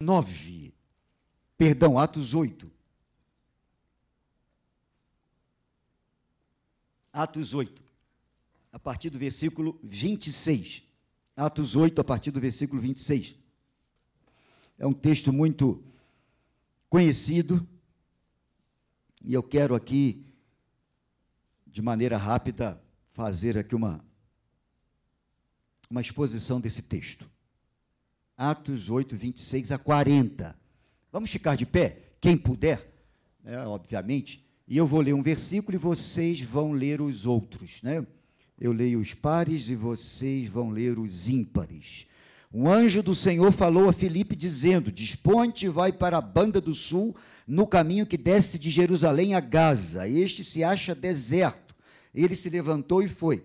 9, perdão, Atos 8. Atos 8, a partir do versículo 26. Atos 8, a partir do versículo 26. É um texto muito conhecido e eu quero aqui, de maneira rápida, fazer aqui uma, uma exposição desse texto. Atos 8, 26 a 40. Vamos ficar de pé, quem puder, né, obviamente. E eu vou ler um versículo e vocês vão ler os outros. Né? Eu leio os pares e vocês vão ler os ímpares. Um anjo do Senhor falou a Filipe, dizendo: Desponte e vai para a banda do sul, no caminho que desce de Jerusalém a Gaza. Este se acha deserto. Ele se levantou e foi.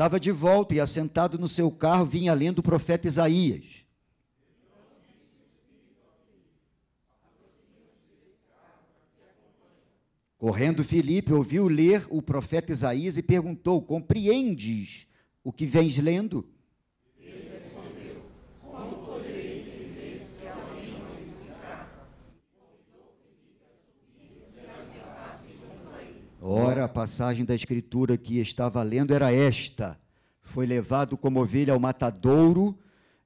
Estava de volta e assentado no seu carro vinha lendo o profeta Isaías. Correndo Filipe ouviu ler o profeta Isaías e perguntou: Compreendes o que vens lendo? Ora, a passagem da Escritura que estava lendo era esta: Foi levado como ovelha ao matadouro,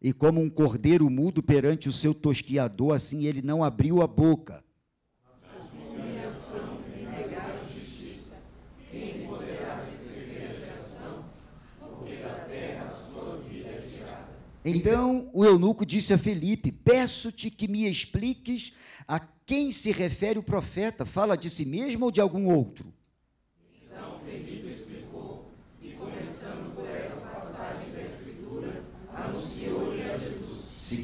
e como um cordeiro mudo perante o seu tosquiador, assim ele não abriu a boca. Então o eunuco disse a Felipe: Peço-te que me expliques a quem se refere o profeta. Fala de si mesmo ou de algum outro?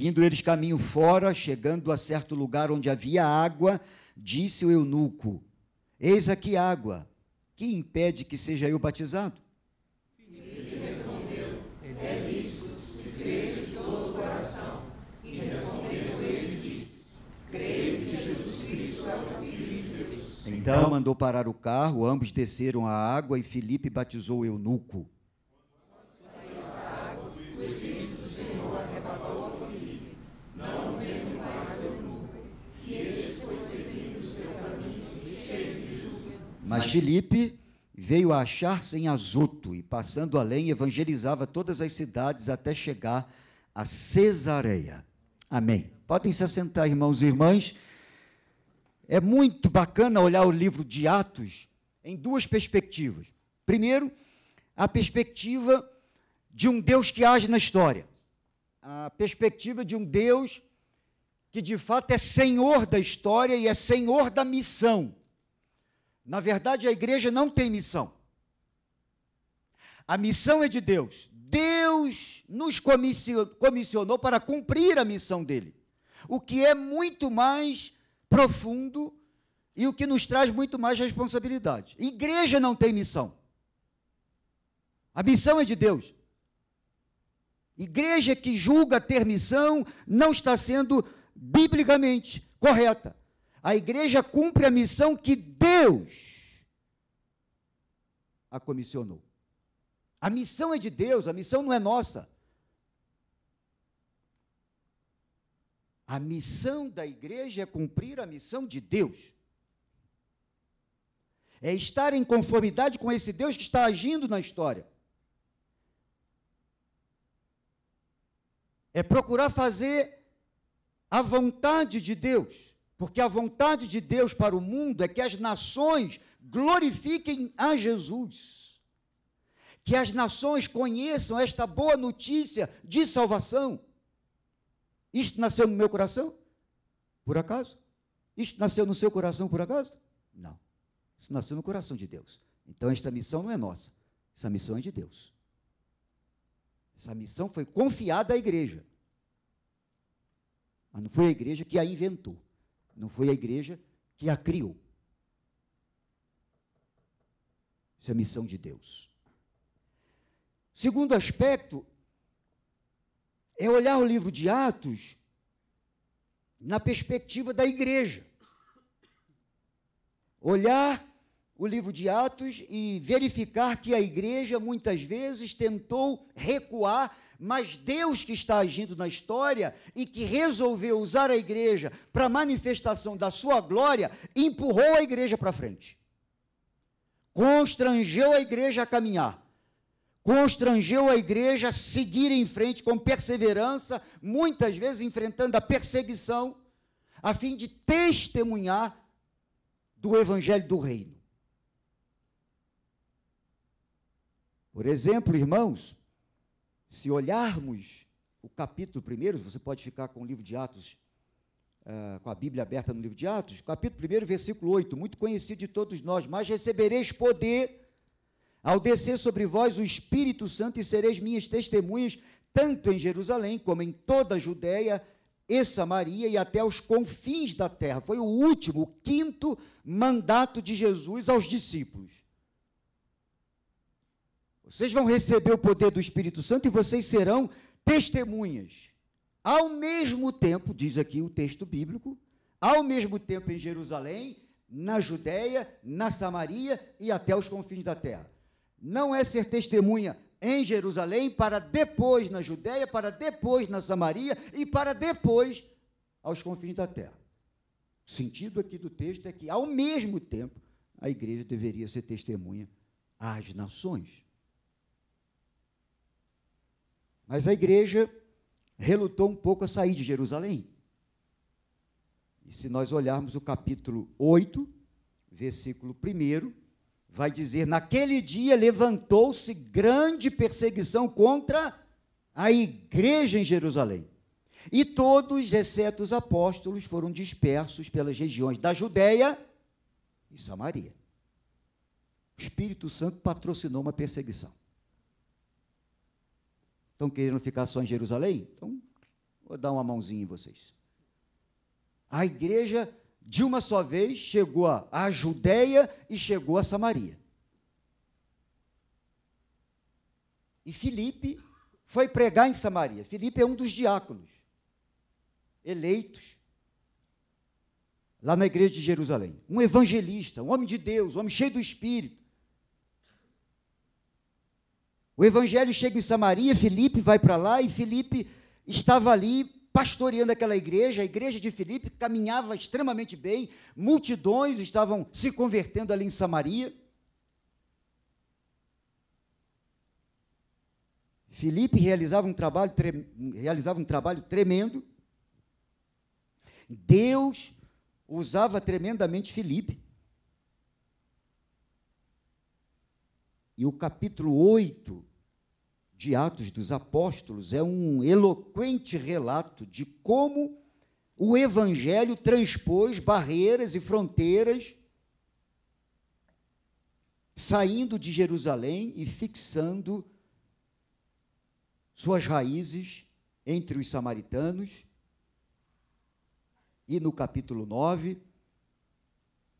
Seguindo eles caminho fora, chegando a certo lugar onde havia água, disse o eunuco: Eis aqui água. Que impede que seja eu batizado? respondeu: isso, de todo o coração. E ele, disse: Creio Jesus Cristo é o Filho de Deus. Então mandou parar o carro, ambos desceram à água e Felipe batizou o eunuco. Mas Filipe veio a achar-se em Azoto e, passando além, evangelizava todas as cidades até chegar a Cesareia. Amém. Podem se assentar, irmãos e irmãs. É muito bacana olhar o livro de Atos em duas perspectivas. Primeiro, a perspectiva de um Deus que age na história, a perspectiva de um Deus que de fato é senhor da história e é senhor da missão. Na verdade, a igreja não tem missão. A missão é de Deus. Deus nos comissionou para cumprir a missão dele, o que é muito mais profundo e o que nos traz muito mais responsabilidade. igreja não tem missão. A missão é de Deus. Igreja que julga ter missão não está sendo biblicamente correta. A igreja cumpre a missão que Deus a comissionou. A missão é de Deus, a missão não é nossa. A missão da igreja é cumprir a missão de Deus. É estar em conformidade com esse Deus que está agindo na história. É procurar fazer a vontade de Deus. Porque a vontade de Deus para o mundo é que as nações glorifiquem a Jesus. Que as nações conheçam esta boa notícia de salvação. Isto nasceu no meu coração? Por acaso? Isto nasceu no seu coração por acaso? Não. Isso nasceu no coração de Deus. Então esta missão não é nossa. Essa missão é de Deus. Essa missão foi confiada à igreja. Mas não foi a igreja que a inventou. Não foi a igreja que a criou. Isso é a missão de Deus. Segundo aspecto é olhar o livro de Atos na perspectiva da igreja. Olhar o livro de Atos e verificar que a igreja muitas vezes tentou recuar mas Deus que está agindo na história e que resolveu usar a igreja para manifestação da sua glória, empurrou a igreja para frente. Constrangeu a igreja a caminhar. Constrangeu a igreja a seguir em frente com perseverança, muitas vezes enfrentando a perseguição, a fim de testemunhar do evangelho do reino. Por exemplo, irmãos, se olharmos o capítulo primeiro, você pode ficar com o livro de Atos, uh, com a Bíblia aberta no livro de Atos, capítulo 1, versículo 8, muito conhecido de todos nós, mas recebereis poder ao descer sobre vós o Espírito Santo e sereis minhas testemunhas, tanto em Jerusalém como em toda a Judéia e Samaria e até os confins da terra. Foi o último, o quinto mandato de Jesus aos discípulos. Vocês vão receber o poder do Espírito Santo e vocês serão testemunhas. Ao mesmo tempo, diz aqui o texto bíblico, ao mesmo tempo em Jerusalém, na Judéia, na Samaria e até os confins da terra. Não é ser testemunha em Jerusalém, para depois na Judéia, para depois na Samaria e para depois aos confins da terra. O sentido aqui do texto é que, ao mesmo tempo, a igreja deveria ser testemunha às nações. Mas a igreja relutou um pouco a sair de Jerusalém. E se nós olharmos o capítulo 8, versículo 1, vai dizer: Naquele dia levantou-se grande perseguição contra a igreja em Jerusalém. E todos, exceto os apóstolos, foram dispersos pelas regiões da Judéia e Samaria. O Espírito Santo patrocinou uma perseguição. Estão querendo ficar só em Jerusalém? Então, vou dar uma mãozinha em vocês. A igreja, de uma só vez, chegou à Judéia e chegou a Samaria. E Filipe foi pregar em Samaria. Filipe é um dos diáconos eleitos lá na igreja de Jerusalém. Um evangelista, um homem de Deus, um homem cheio do Espírito. O evangelho chega em Samaria, Felipe vai para lá e Felipe estava ali pastoreando aquela igreja. A igreja de Felipe caminhava extremamente bem, multidões estavam se convertendo ali em Samaria. Felipe realizava um trabalho, realizava um trabalho tremendo. Deus usava tremendamente Felipe. E o capítulo 8 de Atos dos Apóstolos é um eloquente relato de como o Evangelho transpôs barreiras e fronteiras, saindo de Jerusalém e fixando suas raízes entre os samaritanos. E no capítulo 9,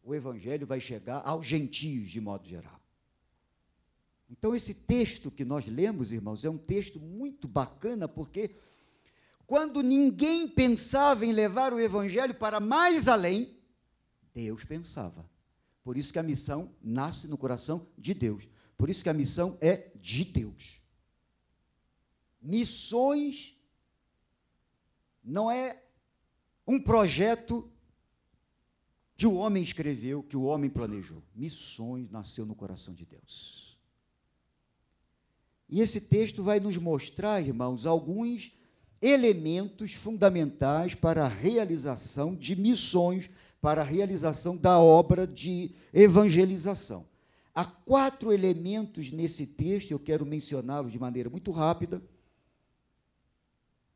o Evangelho vai chegar aos gentios, de modo geral. Então, esse texto que nós lemos, irmãos, é um texto muito bacana, porque quando ninguém pensava em levar o evangelho para mais além, Deus pensava. Por isso que a missão nasce no coração de Deus. Por isso que a missão é de Deus. Missões não é um projeto que o homem escreveu, que o homem planejou. Missões nasceu no coração de Deus. E esse texto vai nos mostrar, irmãos, alguns elementos fundamentais para a realização de missões, para a realização da obra de evangelização. Há quatro elementos nesse texto, eu quero mencioná-los de maneira muito rápida.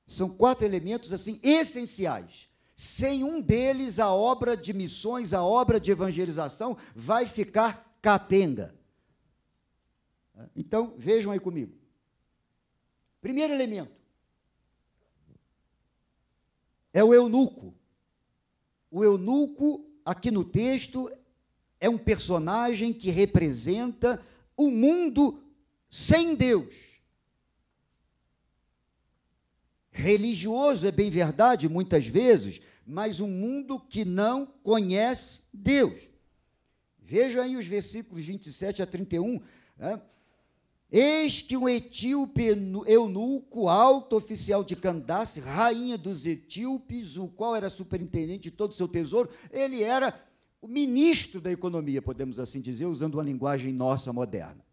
São quatro elementos assim essenciais. Sem um deles, a obra de missões, a obra de evangelização vai ficar capenga. Então, vejam aí comigo. Primeiro elemento é o eunuco. O eunuco, aqui no texto, é um personagem que representa o um mundo sem Deus. Religioso é bem verdade, muitas vezes, mas um mundo que não conhece Deus. Vejam aí os versículos 27 a 31. Né? Eis que um etíope eunuco, alto oficial de Candace, rainha dos etíopes, o qual era superintendente de todo o seu tesouro, ele era o ministro da economia, podemos assim dizer, usando uma linguagem nossa moderna.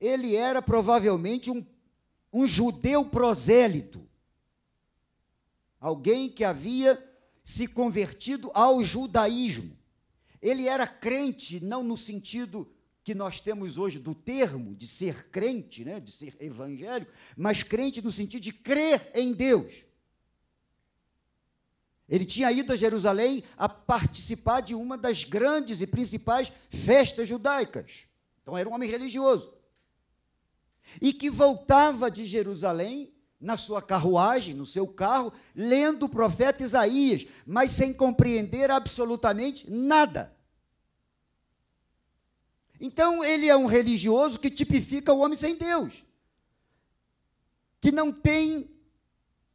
Ele era provavelmente um, um judeu prosélito, alguém que havia se convertido ao judaísmo ele era crente, não no sentido que nós temos hoje do termo, de ser crente, né, de ser evangélico, mas crente no sentido de crer em Deus. Ele tinha ido a Jerusalém a participar de uma das grandes e principais festas judaicas. Então era um homem religioso. E que voltava de Jerusalém na sua carruagem, no seu carro, lendo o profeta Isaías, mas sem compreender absolutamente nada. Então, ele é um religioso que tipifica o homem sem Deus, que não tem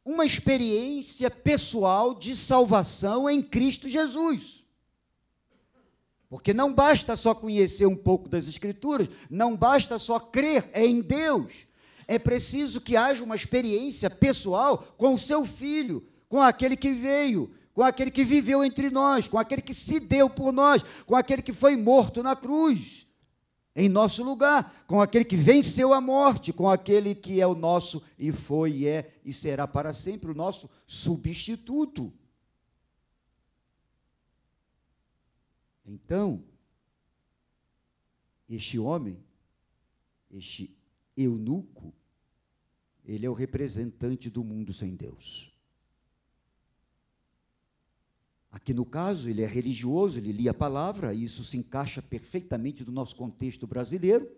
uma experiência pessoal de salvação em Cristo Jesus. Porque não basta só conhecer um pouco das Escrituras, não basta só crer em Deus, é preciso que haja uma experiência pessoal com o seu filho, com aquele que veio, com aquele que viveu entre nós, com aquele que se deu por nós, com aquele que foi morto na cruz, em nosso lugar, com aquele que venceu a morte, com aquele que é o nosso e foi, e é e será para sempre o nosso substituto. Então, este homem, este eunuco, ele é o representante do mundo sem Deus. Aqui no caso, ele é religioso, ele lia a palavra, e isso se encaixa perfeitamente no nosso contexto brasileiro.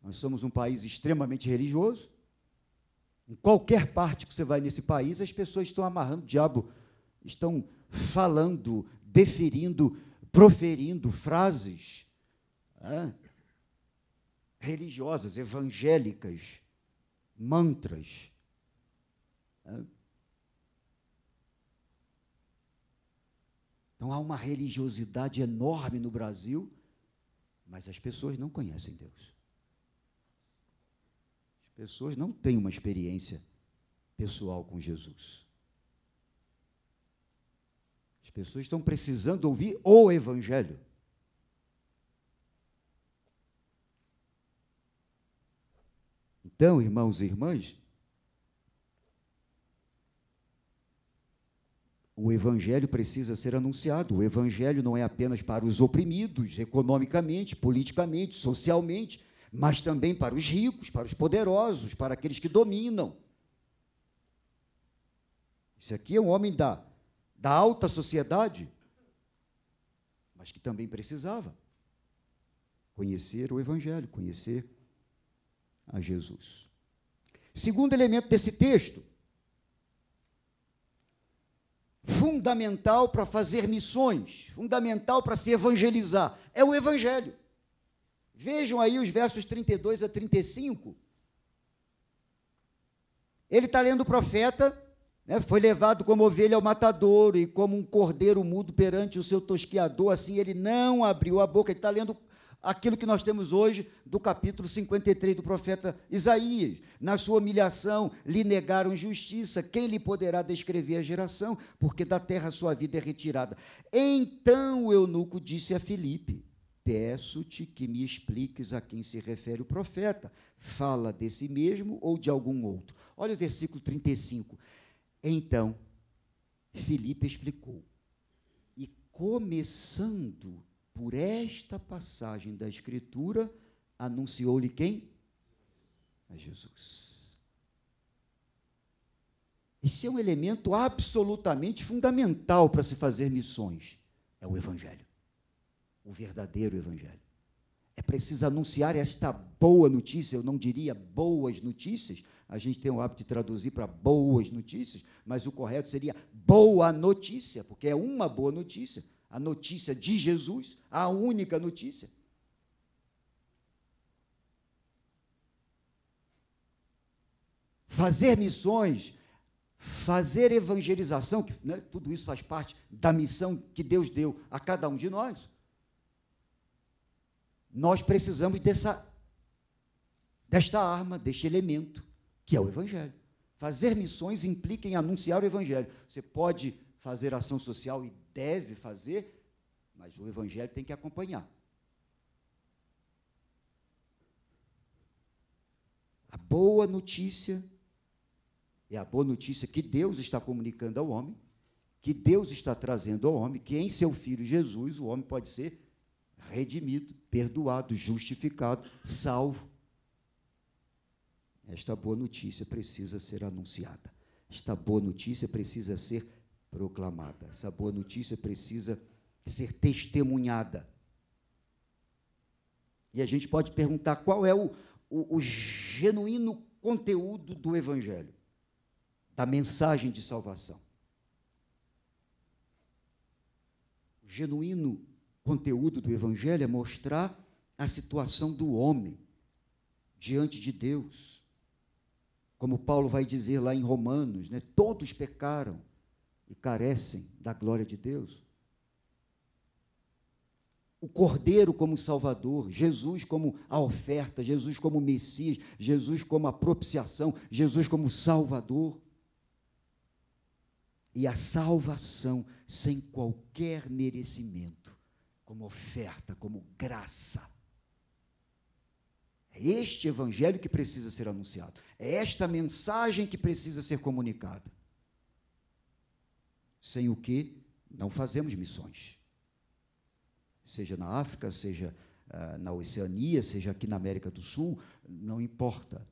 Nós somos um país extremamente religioso. Em qualquer parte que você vai nesse país, as pessoas estão amarrando o diabo, estão falando, deferindo, proferindo frases. Né? religiosas, evangélicas, mantras. Então há uma religiosidade enorme no Brasil, mas as pessoas não conhecem Deus. As pessoas não têm uma experiência pessoal com Jesus. As pessoas estão precisando ouvir o Evangelho. Então, irmãos e irmãs, o evangelho precisa ser anunciado. O evangelho não é apenas para os oprimidos economicamente, politicamente, socialmente, mas também para os ricos, para os poderosos, para aqueles que dominam. Esse aqui é um homem da, da alta sociedade, mas que também precisava conhecer o Evangelho, conhecer a Jesus. Segundo elemento desse texto, fundamental para fazer missões, fundamental para se evangelizar, é o Evangelho. Vejam aí os versos 32 a 35. Ele está lendo o profeta, né, foi levado como ovelha ao matadouro e como um cordeiro mudo perante o seu tosquiador, assim ele não abriu a boca. Ele está lendo aquilo que nós temos hoje do capítulo 53 do profeta Isaías. Na sua humilhação lhe negaram justiça, quem lhe poderá descrever a geração? Porque da terra sua vida é retirada. Então o eunuco disse a Filipe: Peço-te que me expliques a quem se refere o profeta. Fala de si mesmo ou de algum outro? Olha o versículo 35. Então Filipe explicou. E começando por esta passagem da Escritura, anunciou-lhe quem? A Jesus. Esse é um elemento absolutamente fundamental para se fazer missões: é o Evangelho, o verdadeiro Evangelho. É preciso anunciar esta boa notícia, eu não diria boas notícias, a gente tem o hábito de traduzir para boas notícias, mas o correto seria boa notícia, porque é uma boa notícia a notícia de Jesus, a única notícia. Fazer missões, fazer evangelização, que né, tudo isso faz parte da missão que Deus deu a cada um de nós. Nós precisamos dessa, desta arma, deste elemento, que é o Evangelho. Fazer missões implica em anunciar o Evangelho. Você pode fazer ação social e deve fazer, mas o Evangelho tem que acompanhar. A boa notícia é a boa notícia que Deus está comunicando ao homem, que Deus está trazendo ao homem, que em seu Filho Jesus o homem pode ser redimido, perdoado, justificado, salvo. Esta boa notícia precisa ser anunciada. Esta boa notícia precisa ser proclamada. Essa boa notícia precisa ser testemunhada. E a gente pode perguntar qual é o, o, o genuíno conteúdo do Evangelho, da mensagem de salvação. O genuíno conteúdo do Evangelho é mostrar a situação do homem diante de Deus. Como Paulo vai dizer lá em Romanos, né? todos pecaram e carecem da glória de Deus. O Cordeiro como Salvador, Jesus como a oferta, Jesus como Messias, Jesus como a propiciação, Jesus como Salvador. E a salvação sem qualquer merecimento, como oferta, como graça. É este evangelho que precisa ser anunciado. É esta mensagem que precisa ser comunicada sem o que não fazemos missões. Seja na África, seja uh, na Oceania, seja aqui na América do Sul, não importa.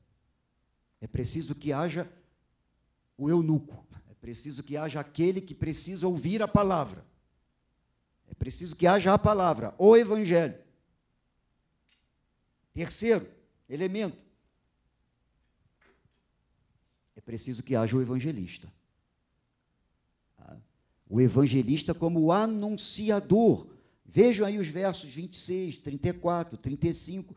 É preciso que haja o eunuco, é preciso que haja aquele que precisa ouvir a palavra. É preciso que haja a palavra, o evangelho. Terceiro elemento, é preciso que haja o evangelista o evangelista como o anunciador. Vejam aí os versos 26, 34, 35.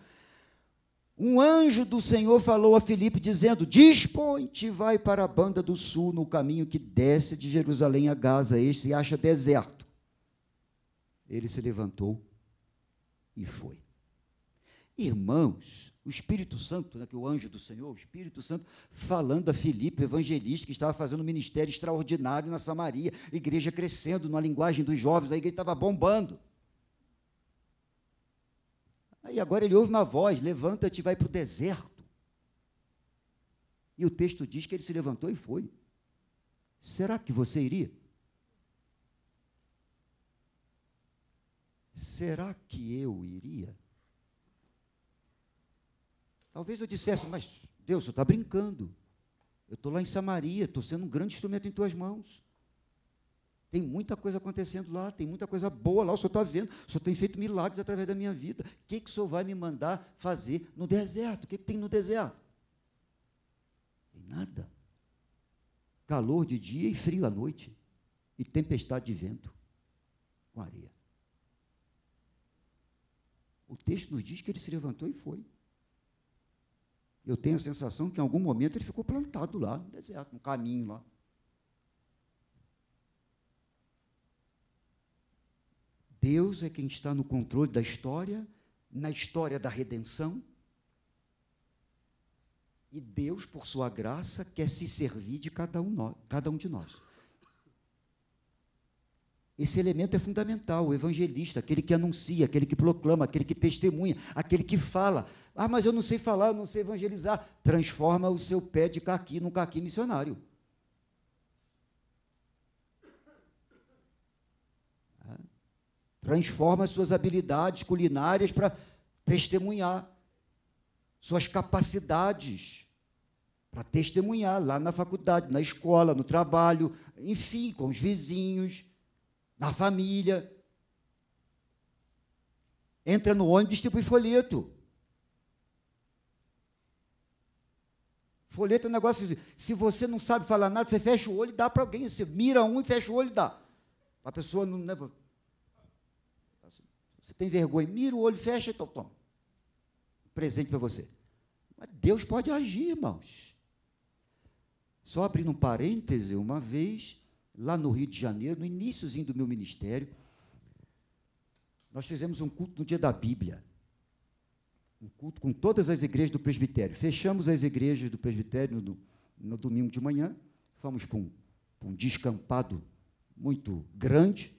Um anjo do Senhor falou a Filipe, dizendo: Dispõe-te, vai para a banda do sul, no caminho que desce de Jerusalém a Gaza, este e acha deserto. Ele se levantou e foi. Irmãos, o Espírito Santo, né, que é o anjo do Senhor, o Espírito Santo, falando a Filipe, evangelista, que estava fazendo um ministério extraordinário na Samaria, igreja crescendo na linguagem dos jovens, a igreja estava bombando. Aí agora ele ouve uma voz: levanta-te, vai para o deserto. E o texto diz que ele se levantou e foi. Será que você iria? Será que eu iria? Talvez eu dissesse, mas Deus, você está brincando. Eu estou lá em Samaria, estou sendo um grande instrumento em tuas mãos. Tem muita coisa acontecendo lá, tem muita coisa boa lá, o senhor está vendo, o senhor tem feito milagres através da minha vida. O que, que o senhor vai me mandar fazer no deserto? O que, que tem no deserto? Tem nada. Calor de dia e frio à noite. E tempestade de vento com areia. O texto nos diz que ele se levantou e foi. Eu tenho a sensação que em algum momento ele ficou plantado lá, no deserto, no caminho lá. Deus é quem está no controle da história, na história da redenção. E Deus, por sua graça, quer se servir de cada um, cada um de nós. Esse elemento é fundamental. O evangelista, aquele que anuncia, aquele que proclama, aquele que testemunha, aquele que fala, ah, mas eu não sei falar, eu não sei evangelizar. Transforma o seu pé de caqui num caqui missionário. Ah. Transforma suas habilidades culinárias para testemunhar. Suas capacidades para testemunhar lá na faculdade, na escola, no trabalho, enfim, com os vizinhos, na família. Entra no ônibus, distribui folheto. Folheto é um negócio. Se você não sabe falar nada, você fecha o olho e dá para alguém. Você mira um e fecha o olho e dá. A pessoa não. Né, você tem vergonha, mira o olho, fecha e então, toma. presente para você. Mas Deus pode agir, irmãos. Só abrindo um parêntese, uma vez, lá no Rio de Janeiro, no iníciozinho do meu ministério, nós fizemos um culto no dia da Bíblia um culto com todas as igrejas do presbitério. Fechamos as igrejas do presbitério no, no domingo de manhã, fomos para um, para um descampado muito grande,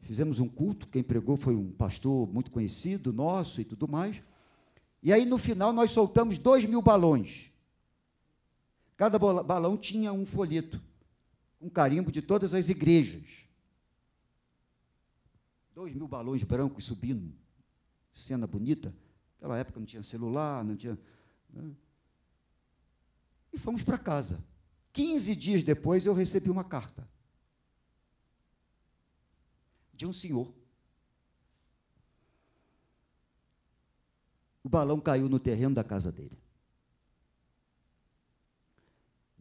fizemos um culto, quem pregou foi um pastor muito conhecido nosso e tudo mais. E aí, no final, nós soltamos dois mil balões. Cada balão tinha um folheto, um carimbo de todas as igrejas. Dois mil balões brancos subindo, cena bonita. Naquela época não tinha celular, não tinha. Né? E fomos para casa. 15 dias depois eu recebi uma carta de um senhor. O balão caiu no terreno da casa dele.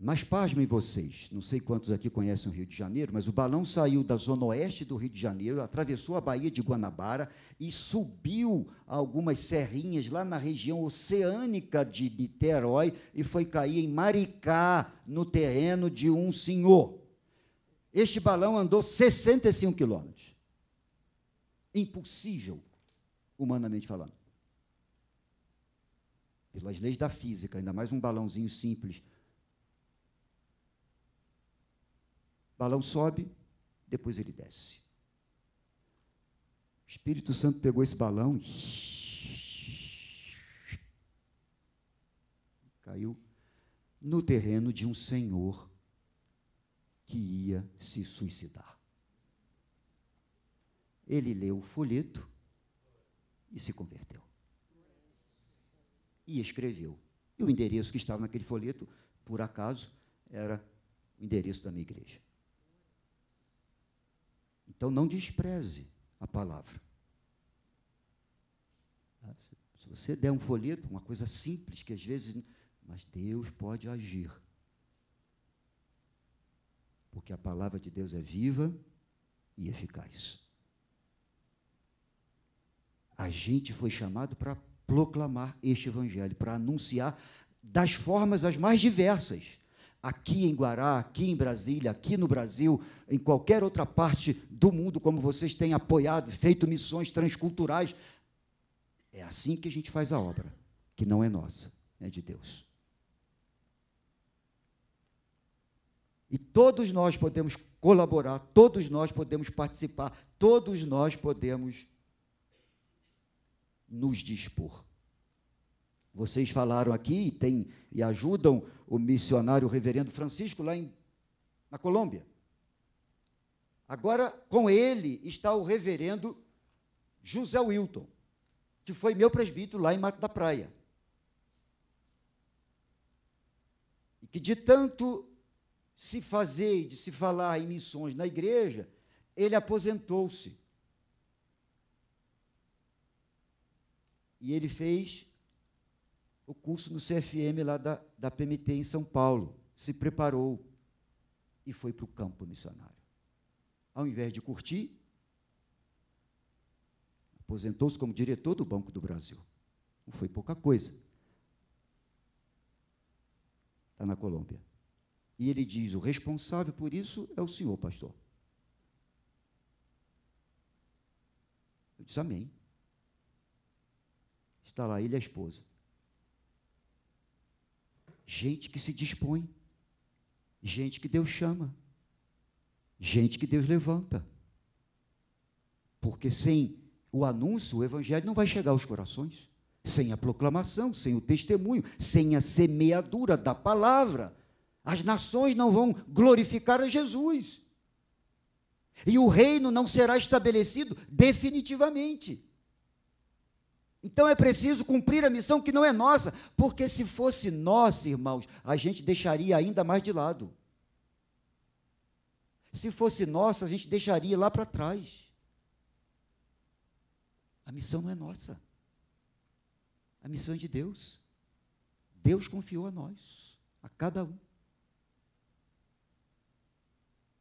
Mas pasmem vocês, não sei quantos aqui conhecem o Rio de Janeiro, mas o balão saiu da zona oeste do Rio de Janeiro, atravessou a Baía de Guanabara e subiu algumas serrinhas lá na região oceânica de Niterói e foi cair em Maricá, no terreno de um senhor. Este balão andou 65 quilômetros. Impossível, humanamente falando. Pelas leis da física, ainda mais um balãozinho simples Balão sobe, depois ele desce. O Espírito Santo pegou esse balão e caiu no terreno de um senhor que ia se suicidar. Ele leu o folheto e se converteu. E escreveu. E o endereço que estava naquele folheto, por acaso, era o endereço da minha igreja. Então não despreze a palavra. Se você der um folheto, uma coisa simples que às vezes. Mas Deus pode agir. Porque a palavra de Deus é viva e eficaz. A gente foi chamado para proclamar este evangelho, para anunciar das formas as mais diversas aqui em Guará, aqui em Brasília, aqui no Brasil, em qualquer outra parte do mundo, como vocês têm apoiado, feito missões transculturais. É assim que a gente faz a obra, que não é nossa, é de Deus. E todos nós podemos colaborar, todos nós podemos participar, todos nós podemos nos dispor. Vocês falaram aqui tem, e ajudam o missionário reverendo Francisco lá em, na Colômbia. Agora, com ele está o reverendo José Wilton, que foi meu presbítero lá em Mato da Praia. E que de tanto se fazer, e de se falar em missões na igreja, ele aposentou-se. E ele fez o curso no CFM lá da, da PMT em São Paulo, se preparou e foi para o campo missionário. Ao invés de curtir, aposentou-se como diretor do Banco do Brasil. Não foi pouca coisa. Está na Colômbia. E ele diz: o responsável por isso é o senhor, pastor. Eu disse: Amém. Está lá ele e a esposa. Gente que se dispõe, gente que Deus chama, gente que Deus levanta. Porque sem o anúncio, o evangelho não vai chegar aos corações. Sem a proclamação, sem o testemunho, sem a semeadura da palavra, as nações não vão glorificar a Jesus. E o reino não será estabelecido definitivamente. Então é preciso cumprir a missão que não é nossa, porque se fosse nossa, irmãos, a gente deixaria ainda mais de lado. Se fosse nossa, a gente deixaria lá para trás. A missão não é nossa. A missão é de Deus. Deus confiou a nós, a cada um.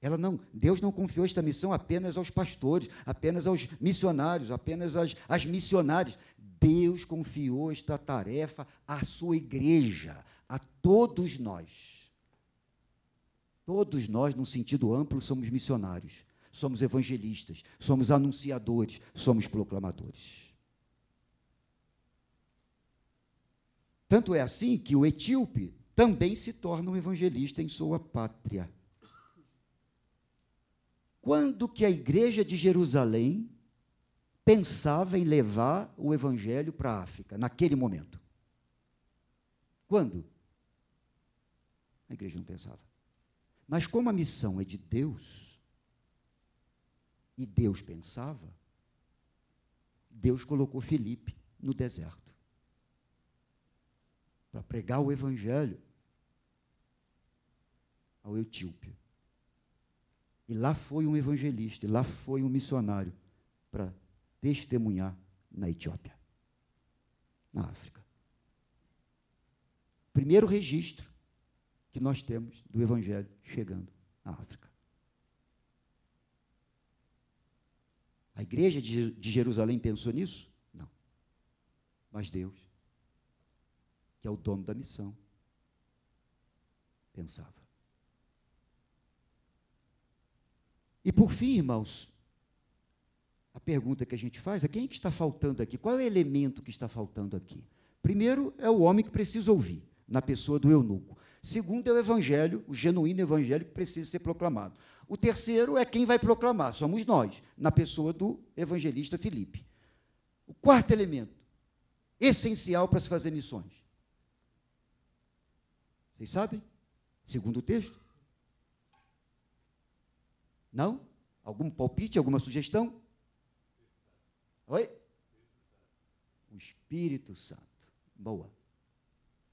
Ela não, Deus não confiou esta missão apenas aos pastores, apenas aos missionários, apenas às, às missionárias. Deus confiou esta tarefa à sua igreja, a todos nós. Todos nós, num sentido amplo, somos missionários, somos evangelistas, somos anunciadores, somos proclamadores. Tanto é assim que o etíope também se torna um evangelista em sua pátria. Quando que a igreja de Jerusalém pensava em levar o evangelho para a África, naquele momento. Quando? A igreja não pensava. Mas como a missão é de Deus, e Deus pensava, Deus colocou Felipe no deserto para pregar o evangelho ao Etíope. E lá foi um evangelista, e lá foi um missionário para testemunhar na Etiópia, na África. Primeiro registro que nós temos do Evangelho chegando à África. A igreja de Jerusalém pensou nisso? Não. Mas Deus, que é o dono da missão, pensava. E por fim, irmãos, pergunta que a gente faz é quem é que está faltando aqui? Qual é o elemento que está faltando aqui? Primeiro, é o homem que precisa ouvir, na pessoa do eunuco. Segundo, é o evangelho, o genuíno evangelho que precisa ser proclamado. O terceiro é quem vai proclamar, somos nós, na pessoa do evangelista Felipe. O quarto elemento, essencial para se fazer missões. Vocês sabem? Segundo o texto? Não? Algum palpite, alguma sugestão? Oi? O Espírito Santo. Boa.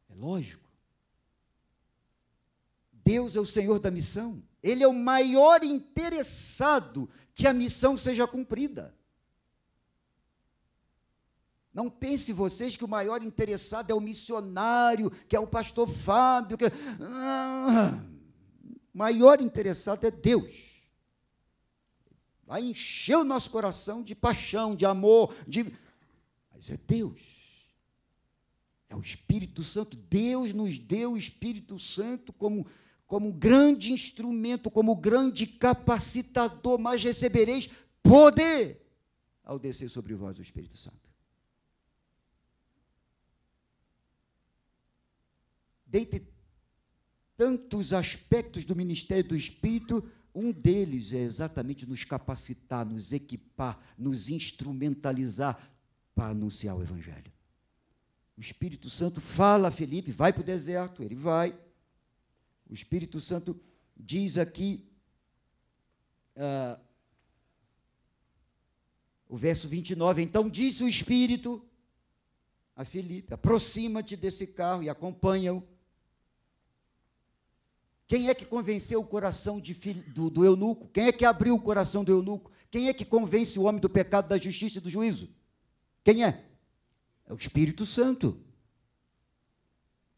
É lógico. Deus é o Senhor da missão. Ele é o maior interessado que a missão seja cumprida. Não pense vocês que o maior interessado é o missionário, que é o pastor Fábio. Que... Ah! o maior interessado é Deus vai encher o nosso coração de paixão, de amor, de. Mas é Deus. É o Espírito Santo. Deus nos deu o Espírito Santo como, como grande instrumento, como grande capacitador, mas recebereis poder ao descer sobre vós o Espírito Santo. Deite tantos aspectos do ministério do Espírito, um deles é exatamente nos capacitar, nos equipar, nos instrumentalizar para anunciar o Evangelho. O Espírito Santo fala a Felipe, vai para o deserto, ele vai. O Espírito Santo diz aqui, uh, o verso 29, então disse o Espírito a Felipe: aproxima-te desse carro e acompanha-o. Quem é que convenceu o coração de, do, do eunuco? Quem é que abriu o coração do eunuco? Quem é que convence o homem do pecado, da justiça e do juízo? Quem é? É o Espírito Santo.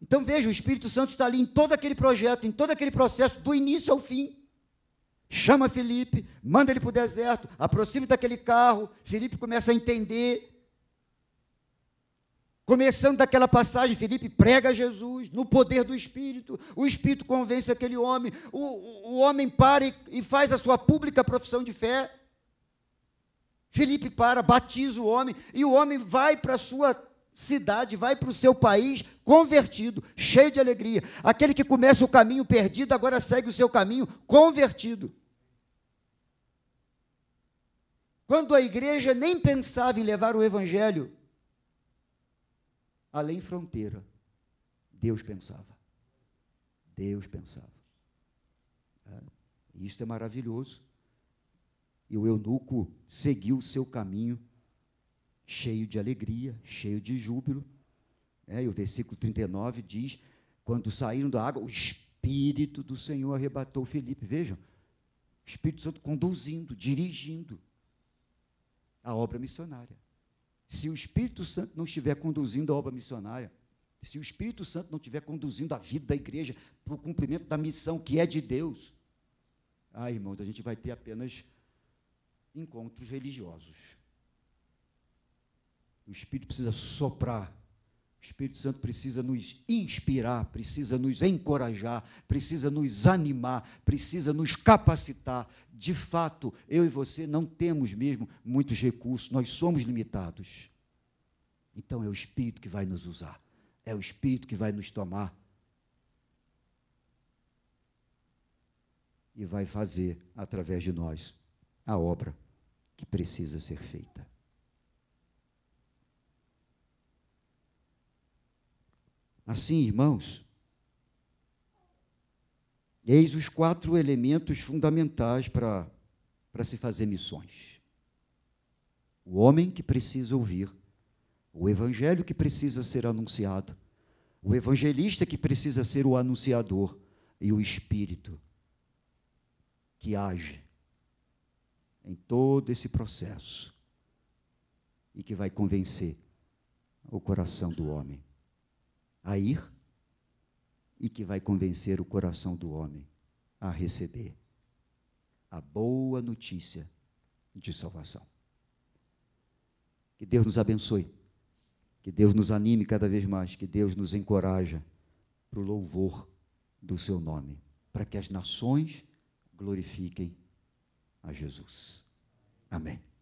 Então veja, o Espírito Santo está ali em todo aquele projeto, em todo aquele processo, do início ao fim. Chama Felipe, manda ele para o deserto, aproxima daquele carro, Felipe começa a entender, Começando daquela passagem, Felipe prega Jesus no poder do Espírito, o Espírito convence aquele homem, o, o, o homem para e, e faz a sua pública profissão de fé. Felipe para, batiza o homem, e o homem vai para a sua cidade, vai para o seu país convertido, cheio de alegria. Aquele que começa o caminho perdido, agora segue o seu caminho convertido. Quando a igreja nem pensava em levar o evangelho além fronteira. Deus pensava. Deus pensava. É? isto é maravilhoso. E o eunuco seguiu o seu caminho, cheio de alegria, cheio de júbilo. É, e o versículo 39 diz: Quando saíram da água, o Espírito do Senhor arrebatou Felipe. Vejam, Espírito Santo conduzindo, dirigindo a obra missionária se o Espírito Santo não estiver conduzindo a obra missionária, se o Espírito Santo não estiver conduzindo a vida da igreja para o cumprimento da missão que é de Deus, ah, irmãos, a gente vai ter apenas encontros religiosos. O Espírito precisa soprar o Espírito Santo precisa nos inspirar, precisa nos encorajar, precisa nos animar, precisa nos capacitar. De fato, eu e você não temos mesmo muitos recursos, nós somos limitados. Então é o Espírito que vai nos usar, é o Espírito que vai nos tomar e vai fazer através de nós a obra que precisa ser feita. assim, irmãos? Eis os quatro elementos fundamentais para se fazer missões: o homem que precisa ouvir, o evangelho que precisa ser anunciado, o evangelista que precisa ser o anunciador e o espírito que age em todo esse processo e que vai convencer o coração do homem a ir e que vai convencer o coração do homem a receber a boa notícia de salvação. Que Deus nos abençoe, que Deus nos anime cada vez mais, que Deus nos encoraja para o louvor do seu nome, para que as nações glorifiquem a Jesus. Amém.